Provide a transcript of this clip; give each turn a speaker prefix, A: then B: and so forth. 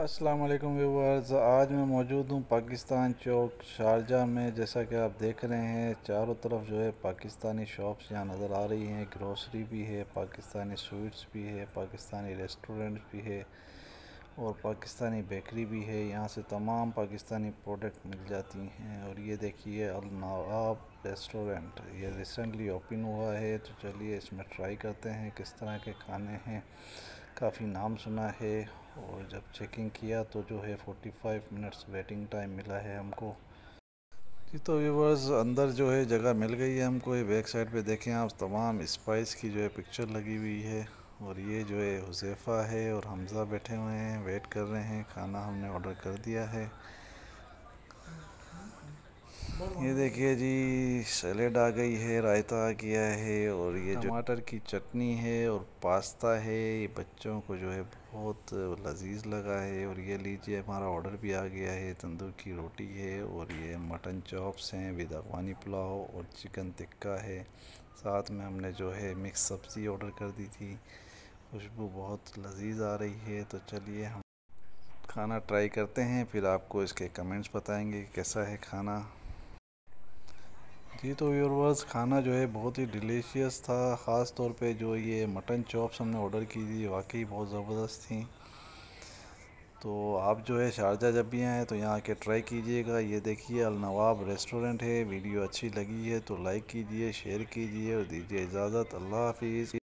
A: अस्सलाम वालेकुम व्यूवर्स आज मैं मौजूद हूँ पाकिस्तान चौक शारजा में जैसा कि आप देख रहे हैं चारों तरफ जो है पाकिस्तानी शॉप्स यहाँ नज़र आ रही हैं ग्रोसरी भी है पाकिस्तानी स्वीट्स भी है पाकिस्तानी रेस्टोरेंट भी है और पाकिस्तानी बेकरी भी है यहाँ से तमाम पाकिस्तानी प्रोडक्ट मिल जाती हैं और ये देखिए अल नवाब रेस्टोरेंट ये रिसेंटली ओपन हुआ है तो चलिए इसमें ट्राई करते हैं किस तरह के खाने हैं काफ़ी नाम सुना है और जब चेकिंग किया तो जो है 45 मिनट्स वेटिंग टाइम मिला है हमको जी तो व्यूवर्स अंदर जो है जगह मिल गई है हमको ये बैक साइड पर देखें आप तमाम स्पाइस की जो है पिक्चर लगी हुई है और ये जो है हुजैफ़ा है और हमज़ा बैठे हुए हैं वेट कर रहे हैं खाना हमने ऑर्डर कर दिया है ये देखिए जी सैलेड आ गई है रायता आ गया है और ये जो टमाटर की चटनी है और पास्ता है ये बच्चों को जो है बहुत लजीज लगा है और ये लीजिए हमारा ऑर्डर भी आ गया है तंदूर की रोटी है और ये मटन चॉप्स हैं विद अफगानी पुलाव और चिकन टिक्का है साथ में हमने जो है मिक्स सब्ज़ी ऑर्डर कर दी थी खुशबू बहुत लजीज आ रही है तो चलिए हम खाना ट्राई करते हैं फिर आपको इसके कमेंट्स बताएंगे कि कैसा है खाना जी तो व्यूअर्स खाना जो है बहुत ही डिलीशियस था ख़ास तौर पे जो ये मटन चॉप्स हमने ऑर्डर की थी वाकई बहुत ज़बरदस्त थी तो आप जो है शारजा जब भी आएँ तो यहाँ आके ट्राई कीजिएगा ये देखिए अलनवाब रेस्टोरेंट है वीडियो अच्छी लगी है तो लाइक कीजिए शेयर कीजिए और दीजिए इजाज़त अल्लाह हाफिज़